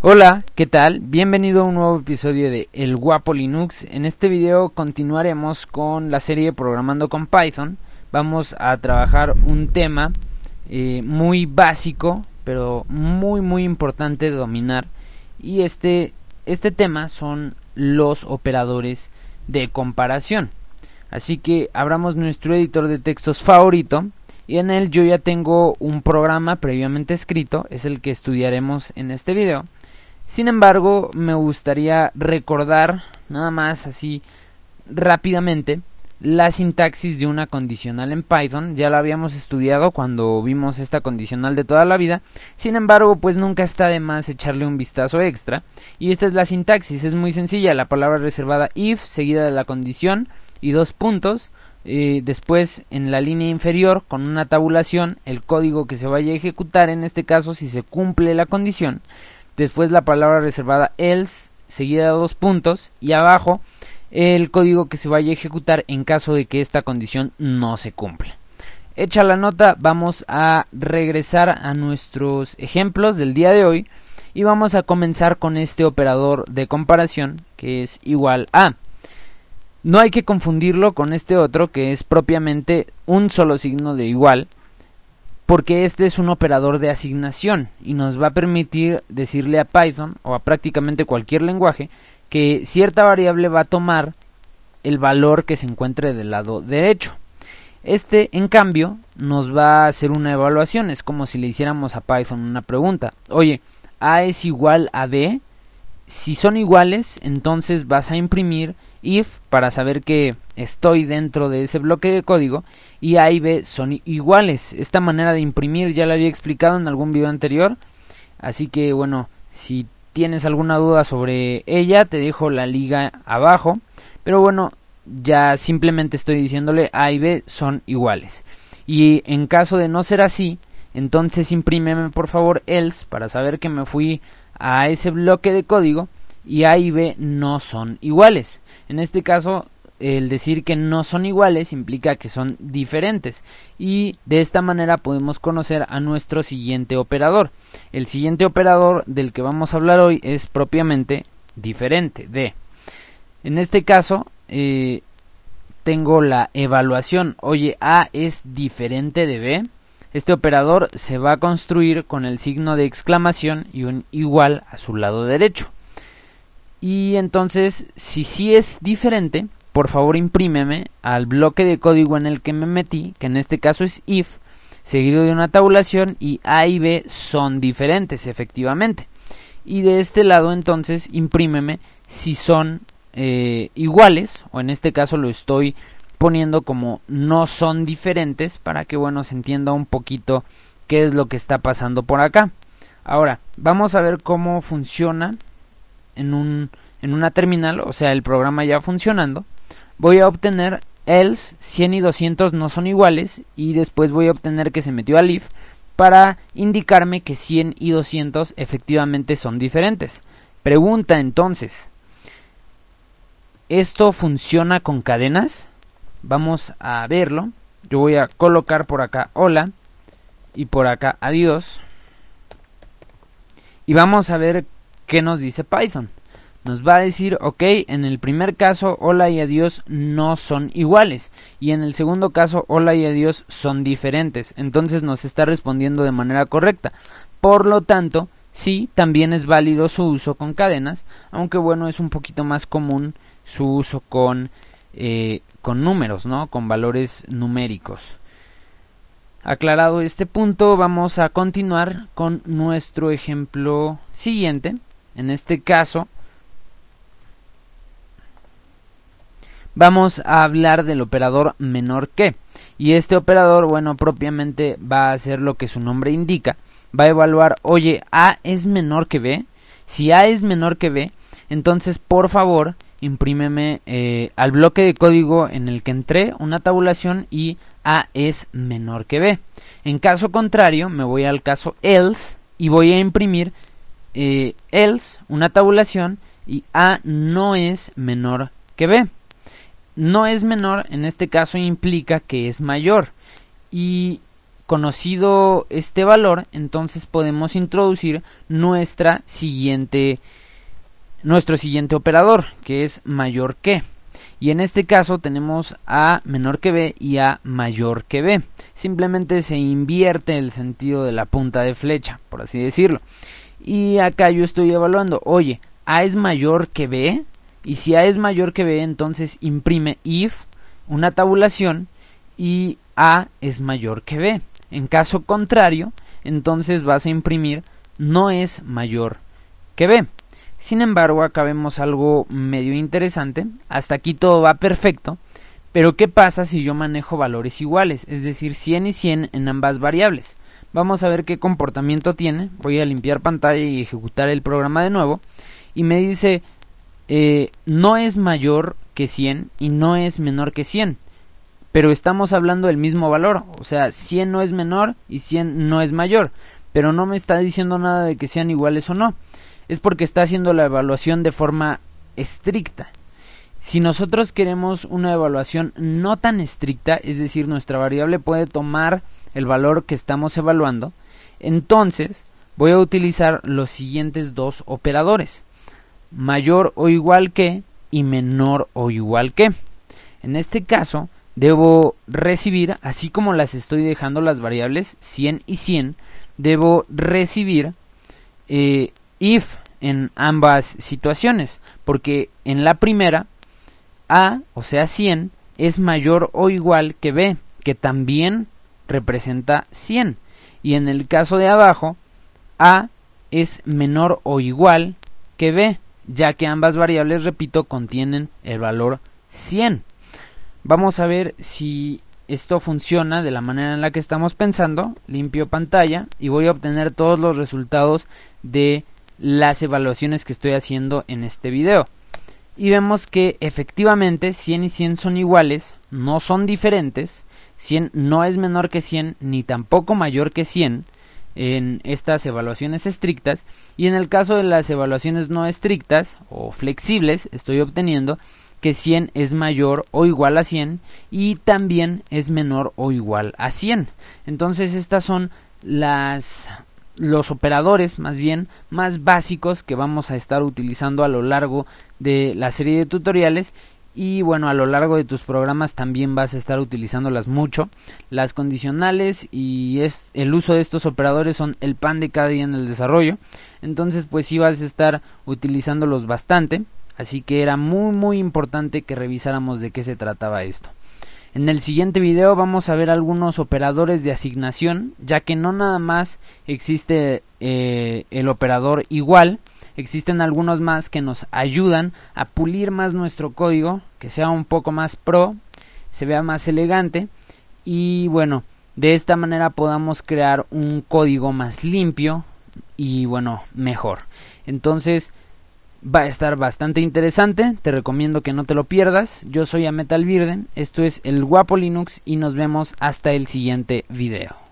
Hola, ¿qué tal? Bienvenido a un nuevo episodio de El Guapo Linux. En este video continuaremos con la serie Programando con Python. Vamos a trabajar un tema eh, muy básico, pero muy muy importante de dominar. Y este, este tema son los operadores de comparación. Así que abramos nuestro editor de textos favorito. Y en él yo ya tengo un programa previamente escrito, es el que estudiaremos en este video sin embargo, me gustaría recordar, nada más así rápidamente, la sintaxis de una condicional en Python. Ya la habíamos estudiado cuando vimos esta condicional de toda la vida. Sin embargo, pues nunca está de más echarle un vistazo extra. Y esta es la sintaxis, es muy sencilla. La palabra reservada if, seguida de la condición y dos puntos. Eh, después en la línea inferior con una tabulación el código que se vaya a ejecutar en este caso si se cumple la condición después la palabra reservada else, seguida de dos puntos, y abajo el código que se vaya a ejecutar en caso de que esta condición no se cumpla. Hecha la nota, vamos a regresar a nuestros ejemplos del día de hoy y vamos a comenzar con este operador de comparación que es igual a. No hay que confundirlo con este otro que es propiamente un solo signo de igual porque este es un operador de asignación y nos va a permitir decirle a Python o a prácticamente cualquier lenguaje que cierta variable va a tomar el valor que se encuentre del lado derecho. Este, en cambio, nos va a hacer una evaluación. Es como si le hiciéramos a Python una pregunta. Oye, A es igual a B. Si son iguales, entonces vas a imprimir if para saber que estoy dentro de ese bloque de código y A y B son iguales. Esta manera de imprimir ya la había explicado en algún video anterior, así que bueno, si tienes alguna duda sobre ella te dejo la liga abajo, pero bueno, ya simplemente estoy diciéndole A y B son iguales. Y en caso de no ser así, entonces imprímeme por favor else para saber que me fui a ese bloque de código y A y B no son iguales. En este caso, el decir que no son iguales implica que son diferentes y de esta manera podemos conocer a nuestro siguiente operador. El siguiente operador del que vamos a hablar hoy es propiamente diferente de. En este caso eh, tengo la evaluación. Oye, A es diferente de B. Este operador se va a construir con el signo de exclamación y un igual a su lado derecho. Y entonces, si sí es diferente, por favor imprímeme al bloque de código en el que me metí, que en este caso es if, seguido de una tabulación y A y B son diferentes, efectivamente. Y de este lado entonces imprímeme si son eh, iguales, o en este caso lo estoy poniendo como no son diferentes para que bueno se entienda un poquito qué es lo que está pasando por acá. Ahora, vamos a ver cómo funciona en, un, en una terminal, o sea, el programa ya funcionando, voy a obtener else 100 y 200 no son iguales y después voy a obtener que se metió al if para indicarme que 100 y 200 efectivamente son diferentes. Pregunta entonces, ¿esto funciona con cadenas? Vamos a verlo. Yo voy a colocar por acá hola y por acá adiós. Y vamos a ver ¿Qué nos dice Python? Nos va a decir, ok, en el primer caso, hola y adiós no son iguales. Y en el segundo caso, hola y adiós son diferentes. Entonces nos está respondiendo de manera correcta. Por lo tanto, sí, también es válido su uso con cadenas. Aunque bueno, es un poquito más común su uso con, eh, con números, ¿no? Con valores numéricos. Aclarado este punto, vamos a continuar con nuestro ejemplo siguiente en este caso, vamos a hablar del operador menor que. Y este operador, bueno, propiamente va a hacer lo que su nombre indica. Va a evaluar, oye, A es menor que B. Si A es menor que B, entonces por favor imprímeme eh, al bloque de código en el que entré una tabulación y A es menor que B. En caso contrario, me voy al caso else y voy a imprimir eh, else, una tabulación, y A no es menor que B. No es menor, en este caso implica que es mayor. Y conocido este valor, entonces podemos introducir nuestra siguiente, nuestro siguiente operador, que es mayor que. Y en este caso tenemos a menor que b y a mayor que b. Simplemente se invierte el sentido de la punta de flecha, por así decirlo. Y acá yo estoy evaluando, oye, A es mayor que B. Y si A es mayor que B, entonces imprime if, una tabulación, y A es mayor que B. En caso contrario, entonces vas a imprimir no es mayor que B. Sin embargo, acá vemos algo medio interesante. Hasta aquí todo va perfecto. Pero ¿qué pasa si yo manejo valores iguales? Es decir, 100 y 100 en ambas variables. Vamos a ver qué comportamiento tiene. Voy a limpiar pantalla y ejecutar el programa de nuevo. Y me dice, eh, no es mayor que 100 y no es menor que 100. Pero estamos hablando del mismo valor. O sea, 100 no es menor y 100 no es mayor. Pero no me está diciendo nada de que sean iguales o no. Es porque está haciendo la evaluación de forma estricta. Si nosotros queremos una evaluación no tan estricta, es decir, nuestra variable puede tomar el valor que estamos evaluando, entonces voy a utilizar los siguientes dos operadores, mayor o igual que y menor o igual que. En este caso, debo recibir, así como las estoy dejando las variables 100 y 100, debo recibir eh, if en ambas situaciones, porque en la primera, A, o sea 100, es mayor o igual que B, que también representa 100. Y en el caso de abajo, A es menor o igual que B, ya que ambas variables, repito, contienen el valor 100. Vamos a ver si esto funciona de la manera en la que estamos pensando. Limpio pantalla y voy a obtener todos los resultados de las evaluaciones que estoy haciendo en este video y vemos que efectivamente 100 y 100 son iguales, no son diferentes, 100 no es menor que 100 ni tampoco mayor que 100 en estas evaluaciones estrictas y en el caso de las evaluaciones no estrictas o flexibles estoy obteniendo que 100 es mayor o igual a 100 y también es menor o igual a 100. Entonces estas son las los operadores más bien más básicos que vamos a estar utilizando a lo largo de la serie de tutoriales y bueno a lo largo de tus programas también vas a estar utilizándolas mucho las condicionales y es, el uso de estos operadores son el pan de cada día en el desarrollo entonces pues ibas vas a estar utilizándolos bastante así que era muy muy importante que revisáramos de qué se trataba esto en el siguiente video vamos a ver algunos operadores de asignación, ya que no nada más existe eh, el operador igual, existen algunos más que nos ayudan a pulir más nuestro código, que sea un poco más pro, se vea más elegante y bueno, de esta manera podamos crear un código más limpio y bueno, mejor. Entonces, Va a estar bastante interesante, te recomiendo que no te lo pierdas. Yo soy Ametal Virden, esto es el Guapo Linux y nos vemos hasta el siguiente video.